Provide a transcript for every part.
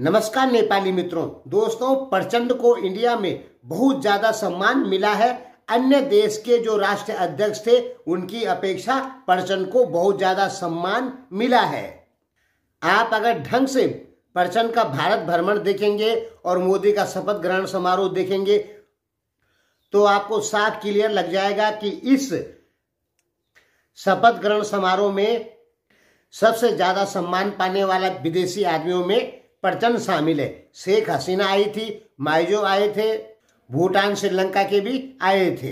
नमस्कार नेपाली मित्रों दोस्तों प्रचंड को इंडिया में बहुत ज्यादा सम्मान मिला है अन्य देश के जो राष्ट्र अध्यक्ष थे उनकी अपेक्षा प्रचंड को बहुत ज्यादा सम्मान मिला है आप अगर ढंग से प्रचंड का भारत भ्रमण देखेंगे और मोदी का शपथ ग्रहण समारोह देखेंगे तो आपको साफ क्लियर लग जाएगा कि इस शपथ ग्रहण समारोह में सबसे ज्यादा सम्मान पाने वाला विदेशी आदमियों में प्रचंड शामिल है शेख हसीना आई थी माइजो आए थे भूटान श्रीलंका के भी आए थे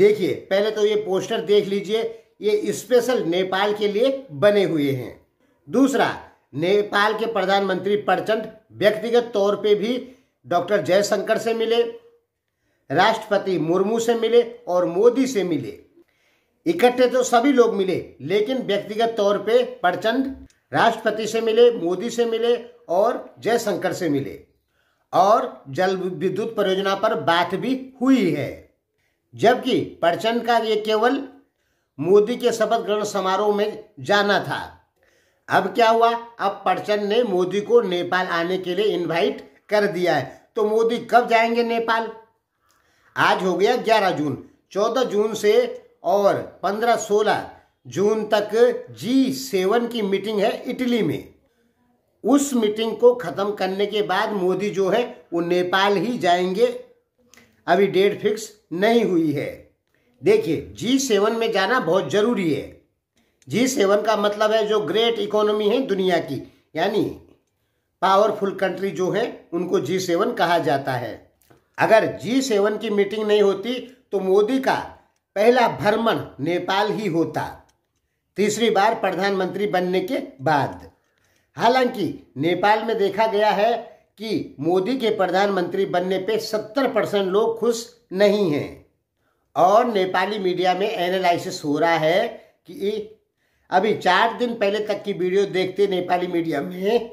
देखिए पहले तो ये पोस्टर देख लीजिए ये स्पेशल नेपाल के लिए बने हुए हैं दूसरा नेपाल के प्रधानमंत्री प्रचंड व्यक्तिगत तौर पे भी डॉक्टर जयशंकर से मिले राष्ट्रपति मुर्मू से मिले और मोदी से मिले इकट्ठे तो सभी लोग मिले लेकिन व्यक्तिगत तौर पे प्रचंड राष्ट्रपति से मिले मोदी से मिले और जयशंकर से मिले और जल विद्युत परियोजना पर बात भी हुई है जबकि प्रचंड का ये केवल मोदी के शपथ ग्रहण समारोह में जाना था अब क्या हुआ अब प्रचंड ने मोदी को नेपाल आने के लिए इनवाइट कर दिया है तो मोदी कब जाएंगे नेपाल आज हो गया ग्यारह जून चौदह जून से और पंद्रह सोलह जून तक जी सेवन की मीटिंग है इटली में उस मीटिंग को ख़त्म करने के बाद मोदी जो है वो नेपाल ही जाएंगे अभी डेट फिक्स नहीं हुई है देखिए जी सेवन में जाना बहुत ज़रूरी है जी सेवन का मतलब है जो ग्रेट इकोनॉमी है दुनिया की यानी पावरफुल कंट्री जो है उनको जी सेवन कहा जाता है अगर जी सेवन की मीटिंग नहीं होती तो मोदी का पहला भ्रमण नेपाल ही होता तीसरी बार प्रधानमंत्री बनने के बाद हालांकि नेपाल में देखा गया है कि मोदी के प्रधानमंत्री बनने पे 70 परसेंट लोग खुश नहीं हैं और नेपाली मीडिया में एनालिसिस हो रहा है कि अभी चार दिन पहले तक की वीडियो देखते नेपाली मीडिया में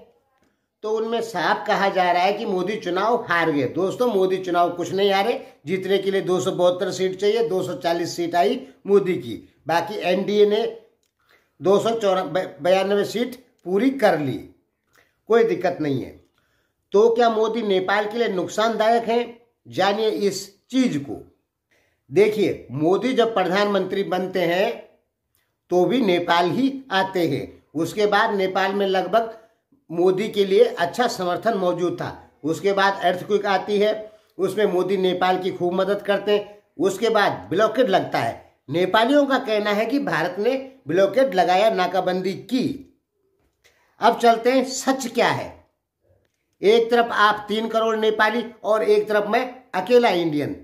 तो उनमें साफ कहा जा रहा है कि मोदी चुनाव हार गए दोस्तों मोदी चुनाव कुछ नहीं हारे जीतने के लिए दो सीट चाहिए दो सीट आई मोदी की बाकी एनडीए ने दो सौ सीट पूरी कर ली कोई दिक्कत नहीं है तो क्या मोदी नेपाल के लिए नुकसानदायक हैं जानिए इस चीज को देखिए मोदी जब प्रधानमंत्री बनते हैं तो भी नेपाल ही आते हैं उसके बाद नेपाल में लगभग मोदी के लिए अच्छा समर्थन मौजूद था उसके बाद अर्थक्विक आती है उसमें मोदी नेपाल की खूब मदद करते हैं उसके बाद ब्लॉकेट लगता है नेपालियों का कहना है कि भारत ने ब्लॉकेट लगाया नाकाबंदी की अब चलते हैं सच क्या है एक तरफ आप तीन करोड़ नेपाली और एक तरफ मैं अकेला इंडियन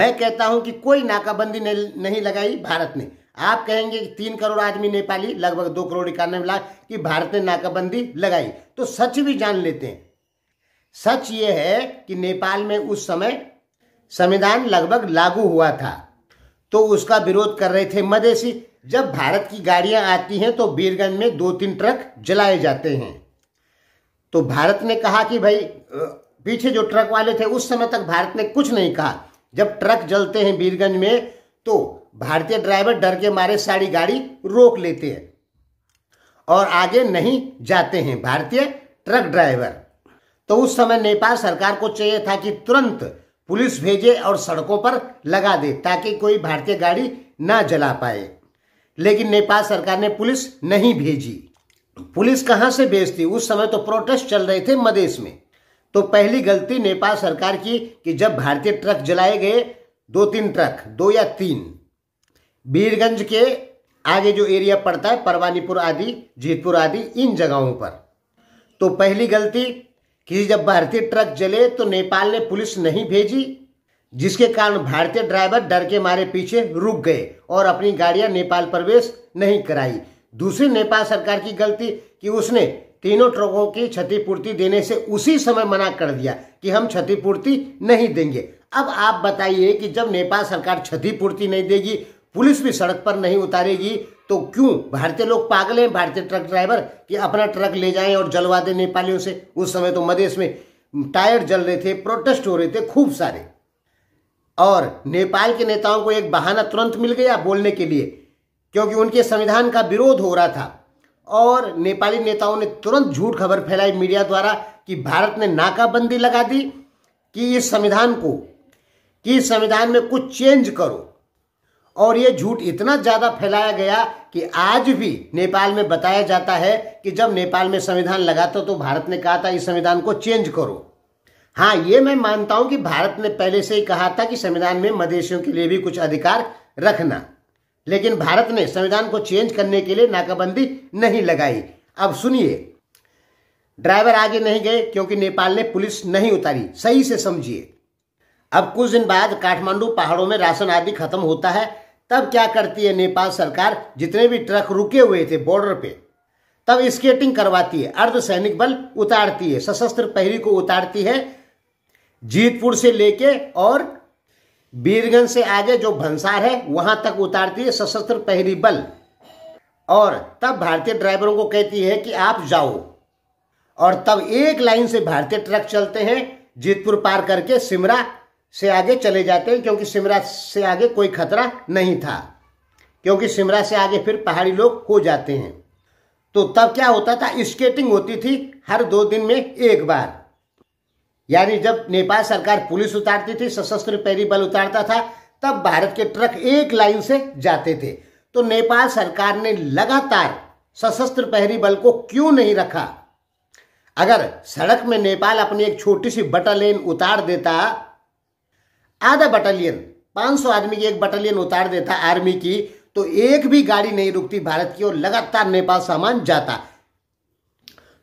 मैं कहता हूं कि कोई नाकाबंदी नहीं लगाई भारत ने आप कहेंगे कि तीन करोड़ आदमी नेपाली लगभग दो करोड़ इक्यानवे लाख की भारत ने नाकाबंदी लगाई तो सच भी जान लेते हैं सच यह है कि नेपाल में उस समय संविधान लगभग लागू हुआ था तो उसका विरोध कर रहे थे मधेसी जब भारत की गाड़ियां आती हैं तो बीरगंज में दो तीन ट्रक जलाए जाते हैं तो भारत ने कहा कि भाई पीछे जो ट्रक वाले थे उस समय तक भारत ने कुछ नहीं कहा जब ट्रक जलते हैं बीरगंज में तो भारतीय ड्राइवर डर के मारे सारी गाड़ी रोक लेते हैं और आगे नहीं जाते हैं भारतीय ट्रक ड्राइवर तो उस समय नेपाल सरकार को चाहिए था कि तुरंत पुलिस भेजे और सड़कों पर लगा दे ताकि कोई भारतीय गाड़ी ना जला पाए लेकिन नेपाल सरकार ने पुलिस नहीं भेजी पुलिस कहाँ से भेजती उस समय तो प्रोटेस्ट चल रहे थे मदेश में तो पहली गलती नेपाल सरकार की कि जब भारतीय ट्रक जलाए गए दो तीन ट्रक दो या तीन बीरगंज के आगे जो एरिया पड़ता है परवानीपुर आदि जीतपुर आदि इन जगहों पर तो पहली गलती कि जब भारतीय ट्रक जले तो नेपाल ने पुलिस नहीं भेजी जिसके कारण भारतीय ड्राइवर डर के मारे पीछे रुक गए और अपनी गाड़ियां नेपाल प्रवेश नहीं कराई दूसरी नेपाल सरकार की गलती कि उसने तीनों ट्रकों की क्षतिपूर्ति देने से उसी समय मना कर दिया कि हम क्षतिपूर्ति नहीं देंगे अब आप बताइए कि जब नेपाल सरकार क्षतिपूर्ति नहीं देगी पुलिस भी सड़क पर नहीं उतारेगी तो क्यों भारतीय लोग पागल हैं भारतीय ट्रक ड्राइवर कि अपना ट्रक ले जाएं और जलवा दें नेपालियों से उस समय तो मधेश में टायर जल रहे थे प्रोटेस्ट हो रहे थे खूब सारे और नेपाल के नेताओं को एक बहाना तुरंत मिल गया बोलने के लिए क्योंकि उनके संविधान का विरोध हो रहा था और नेपाली नेताओं ने तुरंत झूठ खबर फैलाई मीडिया द्वारा कि भारत ने नाकाबंदी लगा दी कि इस संविधान को कि इस संविधान में कुछ चेंज करो और ये झूठ इतना ज़्यादा फैलाया गया कि आज भी नेपाल में बताया जाता है कि जब नेपाल में संविधान लगा था तो भारत ने कहा था इस संविधान को चेंज करो हाँ ये मैं मानता हूं कि भारत ने पहले से ही कहा था कि संविधान में मदेशियों के लिए भी कुछ अधिकार रखना लेकिन भारत ने संविधान को चेंज करने के लिए नाकाबंदी नहीं लगाई अब सुनिए ड्राइवर आगे नहीं गए क्योंकि नेपाल ने पुलिस नहीं उतारी सही से समझिए अब कुछ दिन बाद काठमांडू पहाड़ों में राशन आदि खत्म होता है तब क्या करती है नेपाल सरकार जितने भी ट्रक रुके हुए थे बॉर्डर पे तब स्केटिंग करवाती है अर्ध सैनिक बल उतारती है सशस्त्र पहरी को उतारती है जीतपुर से लेके और बीरगंज से आगे जो भंसार है वहां तक उतारती है सशस्त्र पहरी बल और तब भारतीय ड्राइवरों को कहती है कि आप जाओ और तब एक लाइन से भारतीय ट्रक चलते हैं जीतपुर पार करके सिमरा से आगे चले जाते हैं क्योंकि सिमरा से आगे कोई खतरा नहीं था क्योंकि सिमरा से आगे फिर पहाड़ी लोग हो जाते हैं तो तब क्या होता था स्केटिंग होती थी हर दो दिन में एक बार यानी जब नेपाल सरकार पुलिस उतारती थी सशस्त्र पैरी बल उतारता था तब भारत के ट्रक एक लाइन से जाते थे तो नेपाल सरकार ने लगातार सशस्त्र पहरी बल को क्यों नहीं रखा अगर सड़क में नेपाल अपनी एक छोटी सी बटालियन उतार देता आधा बटालियन 500 आदमी की एक बटालियन उतार देता आर्मी की तो एक भी गाड़ी नहीं रुकती भारत की और लगातार नेपाल सामान जाता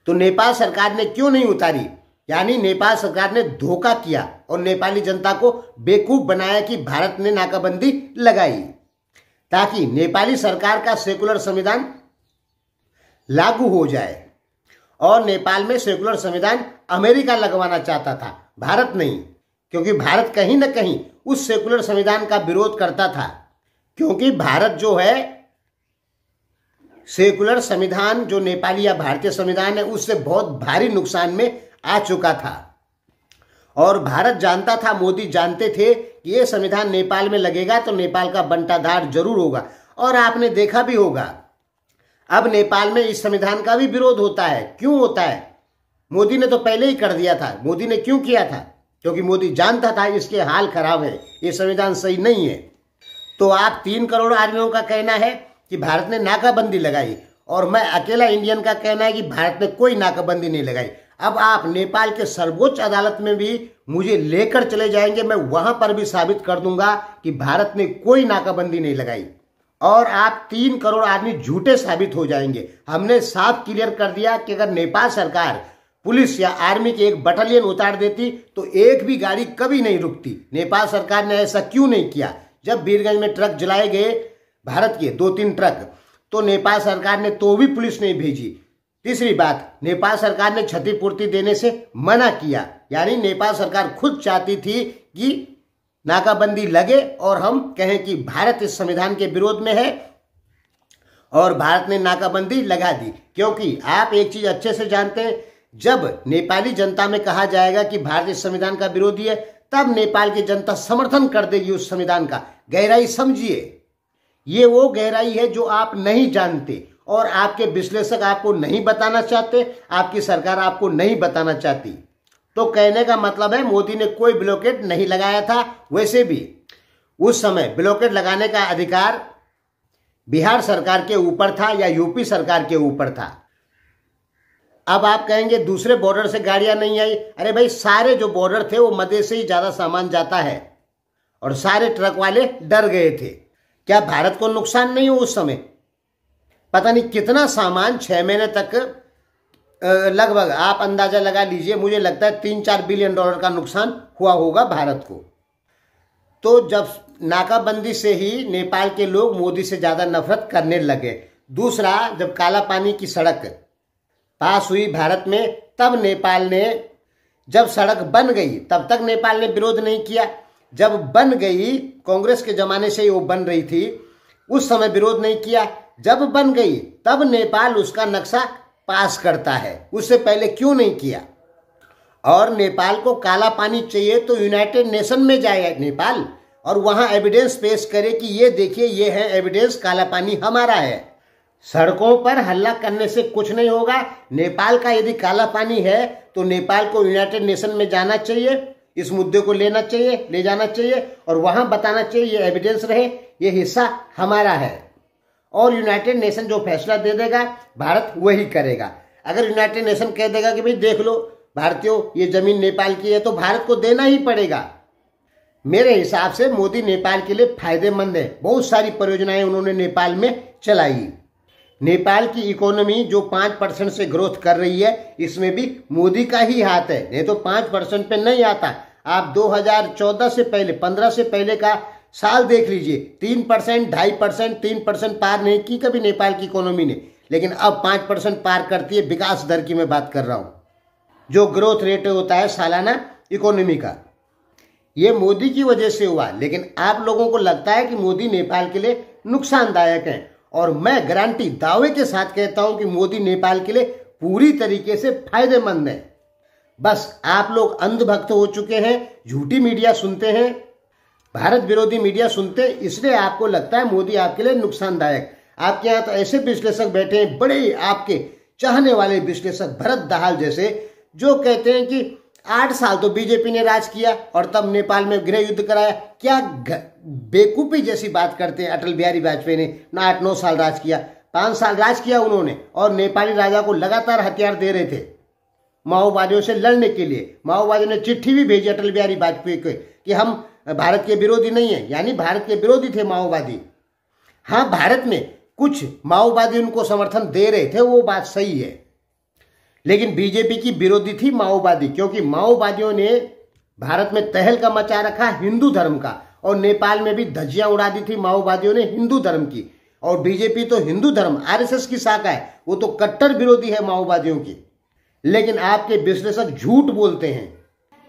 तो नेपाल सरकार ने क्यों नहीं उतारी यानी नेपाल सरकार ने धोखा किया और नेपाली जनता को बेकूफ बनाया कि भारत ने नाकाबंदी लगाई ताकि नेपाली सरकार का सेकुलर संविधान लागू हो जाए और नेपाल में सेकुलर संविधान अमेरिका लगवाना चाहता था भारत नहीं क्योंकि भारत कहीं ना कहीं उस सेकुलर संविधान का विरोध करता था क्योंकि भारत जो है सेकुलर संविधान जो नेपाली या भारतीय संविधान है उससे बहुत भारी नुकसान में आ चुका था और भारत जानता था मोदी जानते थे कि ये संविधान नेपाल में लगेगा तो नेपाल का बंटाधार जरूर होगा और आपने देखा भी होगा अब नेपाल में इस संविधान का भी विरोध होता है क्यों होता है मोदी ने तो पहले ही कर दिया था मोदी ने क्यों किया था क्योंकि मोदी जानता था इसके हाल खराब है ये संविधान सही नहीं है तो आप तीन करोड़ आदमियों का कहना है कि भारत ने नाकाबंदी लगाई और मैं अकेला इंडियन का कहना है कि भारत ने कोई नाकाबंदी नहीं लगाई अब आप नेपाल के सर्वोच्च अदालत में भी मुझे लेकर चले जाएंगे मैं वहां पर भी साबित कर दूंगा कि भारत ने कोई नाकाबंदी नहीं लगाई और आप तीन करोड़ आदमी झूठे साबित हो जाएंगे हमने साफ क्लियर कर दिया कि अगर नेपाल सरकार पुलिस या आर्मी की एक बटालियन उतार देती तो एक भी गाड़ी कभी नहीं रुकती नेपाल सरकार ने ऐसा क्यों नहीं किया जब बीरगंज में ट्रक जलाए गए भारत के दो तीन ट्रक तो नेपाल सरकार ने तो भी पुलिस नहीं भेजी तीसरी बात नेपाल सरकार ने क्षतिपूर्ति देने से मना किया यानी नेपाल सरकार खुद चाहती थी कि नाकाबंदी लगे और हम कहें कि भारत इस संविधान के विरोध में है और भारत ने नाकाबंदी लगा दी क्योंकि आप एक चीज अच्छे से जानते हैं जब नेपाली जनता में कहा जाएगा कि भारत इस संविधान का विरोधी है तब नेपाल की जनता समर्थन कर देगी उस संविधान का गहराई समझिए ये वो गहराई है जो आप नहीं जानते और आपके विश्लेषक आपको नहीं बताना चाहते आपकी सरकार आपको नहीं बताना चाहती तो कहने का मतलब है मोदी ने कोई ब्लॉकेट नहीं लगाया था वैसे भी उस समय ब्लॉकेट लगाने का अधिकार बिहार सरकार के ऊपर था या यूपी सरकार के ऊपर था अब आप कहेंगे दूसरे बॉर्डर से गाड़ियां नहीं आई अरे भाई सारे जो बॉर्डर थे वो मदे से ही ज्यादा सामान जाता है और सारे ट्रक वाले डर गए थे क्या भारत को नुकसान नहीं हो उस समय पता नहीं कितना सामान छः महीने तक लगभग आप अंदाज़ा लगा लीजिए मुझे लगता है तीन चार बिलियन डॉलर का नुकसान हुआ होगा भारत को तो जब नाकाबंदी से ही नेपाल के लोग मोदी से ज़्यादा नफरत करने लगे दूसरा जब काला पानी की सड़क पास हुई भारत में तब नेपाल ने जब सड़क बन गई तब तक नेपाल ने विरोध नहीं किया जब बन गई कांग्रेस के जमाने से ही वो बन रही थी उस समय विरोध नहीं किया जब बन गई तब नेपाल उसका नक्शा पास करता है उससे पहले क्यों नहीं किया और नेपाल को काला पानी चाहिए तो यूनाइटेड नेशन में जाए नेपाल और वहाँ एविडेंस पेश करे कि ये देखिए ये है एविडेंस काला पानी हमारा है सड़कों पर हल्ला करने से कुछ नहीं होगा नेपाल का यदि काला पानी है तो नेपाल को यूनाइटेड नेशन में जाना चाहिए इस मुद्दे को लेना चाहिए ले जाना चाहिए और वहाँ बताना चाहिए ये एविडेंस रहे ये हिस्सा हमारा है और यूनाइटेड नेशन जो फैसला दे देगा भारत वही करेगा अगर यूनाइटेड नेशन कह देगा कि भाई देख लो भारतीयों ये जमीन नेपाल की है तो भारत को देना ही पड़ेगा मेरे हिसाब से मोदी नेपाल के लिए फायदेमंद है बहुत सारी परियोजनाएं उन्होंने नेपाल में चलाई नेपाल की इकोनॉमी जो पाँच परसेंट से ग्रोथ कर रही है इसमें भी मोदी का ही हाथ है नहीं तो पाँच परसेंट पे नहीं आता आप 2014 से पहले 15 से पहले का साल देख लीजिए तीन परसेंट ढाई परसेंट तीन परसेंट पार नहीं की कभी नेपाल की इकोनॉमी ने लेकिन अब पाँच परसेंट पार करती है विकास दर की मैं बात कर रहा हूँ जो ग्रोथ रेट होता है सालाना इकोनॉमी का ये मोदी की वजह से हुआ लेकिन आप लोगों को लगता है कि मोदी नेपाल के लिए नुकसानदायक हैं और मैं गारंटी दावे के साथ कहता हूं कि मोदी नेपाल के लिए पूरी तरीके से फायदेमंद है बस आप लोग अंधभक्त हो चुके हैं झूठी मीडिया सुनते हैं भारत विरोधी मीडिया सुनते इसलिए आपको लगता है मोदी आपके लिए नुकसानदायक आपके यहाँ तो ऐसे विश्लेषक बैठे हैं बड़े आपके चाहने वाले विश्लेषक भरत दहाल जैसे जो कहते हैं कि आठ साल तो बीजेपी ने राज किया और तब नेपाल में गृह युद्ध कराया क्या बेकूफी जैसी बात करते हैं अटल बिहारी वाजपेयी ने ना आठ नौ साल राज किया पांच साल राज किया उन्होंने और नेपाली राजा को लगातार हथियार दे रहे थे माओवादियों से लड़ने के लिए माओवादियों ने चिट्ठी भी भेजी अटल बिहारी वाजपेयी को कि हम भारत के विरोधी नहीं है यानी भारत के विरोधी थे माओवादी हाँ भारत में कुछ माओवादी उनको समर्थन दे रहे थे वो बात सही है लेकिन बीजेपी की विरोधी थी माओवादी क्योंकि माओवादियों ने भारत में तहल का मचा रखा हिंदू धर्म का और नेपाल में भी धज्जियां उड़ा दी थी माओवादियों ने हिंदू धर्म की और बीजेपी तो हिंदू धर्म आरएसएस की शाखा है वो तो कट्टर विरोधी है माओवादियों की लेकिन आपके विश्लेषक झूठ बोलते हैं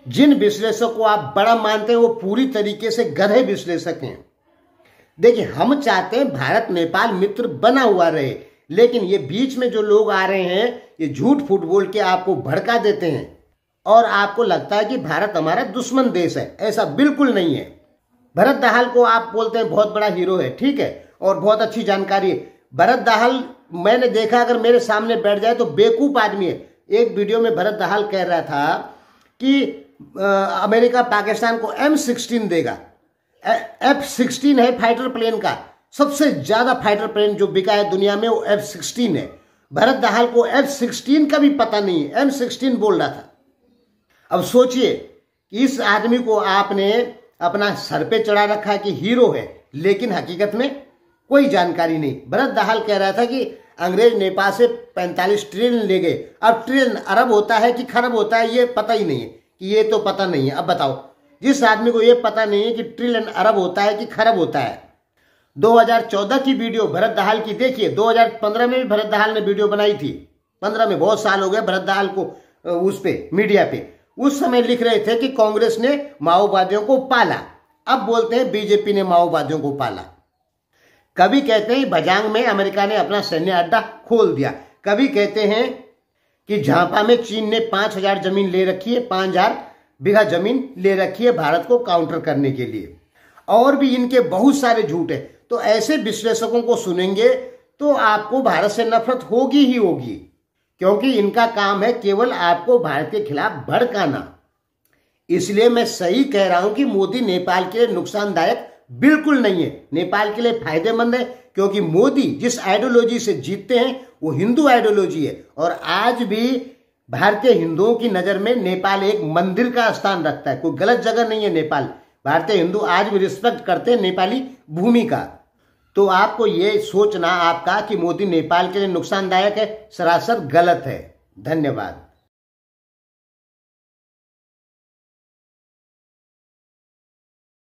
जिन विश्लेषक को आप बड़ा मानते हैं वो पूरी तरीके से गधे विश्लेषक हैं देखिए हम चाहते हैं भारत नेपाल मित्र बना हुआ रहे लेकिन ये बीच में जो लोग आ रहे हैं ये झूठ फूट बोल के आपको भड़का देते हैं और आपको लगता है कि भारत हमारा दुश्मन देश है ऐसा बिल्कुल नहीं है भरत दाहाल को आप बोलते हैं बहुत बड़ा हीरो है ठीक है और बहुत अच्छी जानकारी है भरत दाहाल मैंने देखा अगर मेरे सामने बैठ जाए तो बेकूफ आदमी है एक वीडियो में भरत दाहाल कह रहा था कि अमेरिका पाकिस्तान को एम सिक्सटीन देगा एफ सिक्सटीन है फाइटर प्लेन का सबसे ज़्यादा फाइटर प्लेन जो बिका है दुनिया में वो एफ सिक्सटीन है भरत दहाल को एफ सिक्सटीन का भी पता नहीं है एम सिक्सटीन बोल रहा था अब सोचिए इस आदमी को आपने अपना सर पे चढ़ा रखा कि हीरो है लेकिन हकीकत में कोई जानकारी नहीं भरत दहाल कह रहा था कि अंग्रेज नेपाल से 45 ट्रेन ले गए अब ट्रेन अरब होता है कि खरब होता है ये पता ही नहीं है ये तो पता नहीं है अब बताओ जिस आदमी को ये पता नहीं है कि ट्रिलियन अरब होता है कि खरब होता है 2014 की वीडियो भरत दहाल की देखिए 2015 में भी भरत दहाल ने वीडियो बनाई थी 15 में बहुत साल हो गए भरत दहाल को उस पे मीडिया पे उस समय लिख रहे थे कि कांग्रेस ने माओवादियों को पाला अब बोलते हैं बीजेपी ने माओवादियों को पाला कभी कहते हैं भजांग में अमेरिका ने अपना सैन्य अड्डा खोल दिया कभी कहते हैं कि झापा में चीन ने पांच हजार जमीन ले रखी है पांच हजार बीघा जमीन ले रखी है भारत को काउंटर करने के लिए और भी इनके बहुत सारे झूठ है तो ऐसे विश्लेषकों को सुनेंगे तो आपको भारत से नफरत होगी ही होगी क्योंकि इनका काम है केवल आपको भारत के खिलाफ भड़काना इसलिए मैं सही कह रहा हूं कि मोदी नेपाल के लिए नुकसानदायक बिल्कुल नहीं है नेपाल के लिए फायदेमंद है क्योंकि मोदी जिस आइडियोलॉजी से जीतते हैं वो हिंदू आइडियोलॉजी है और आज भी भारतीय हिंदुओं की नज़र में नेपाल एक मंदिर का स्थान रखता है कोई गलत जगह नहीं है नेपाल भारतीय हिंदू आज भी रिस्पेक्ट करते हैं नेपाली भूमि का तो आपको ये सोचना आपका कि मोदी नेपाल के लिए नुकसानदायक है सरासर गलत है धन्यवाद